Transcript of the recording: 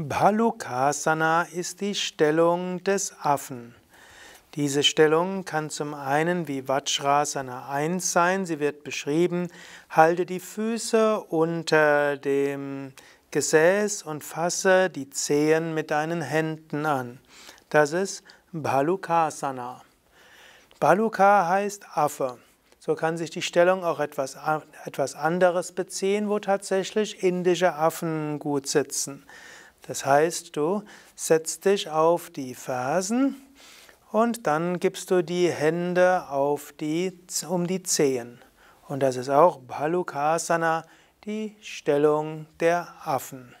Balukasana ist die Stellung des Affen. Diese Stellung kann zum einen wie Vajrasana 1 sein, sie wird beschrieben, halte die Füße unter dem Gesäß und fasse die Zehen mit deinen Händen an. Das ist Balukasana. Baluka heißt Affe. So kann sich die Stellung auch etwas, etwas anderes beziehen, wo tatsächlich indische Affen gut sitzen. Das heißt, du setzt dich auf die Fersen und dann gibst du die Hände auf die, um die Zehen. Und das ist auch Balukasana, die Stellung der Affen.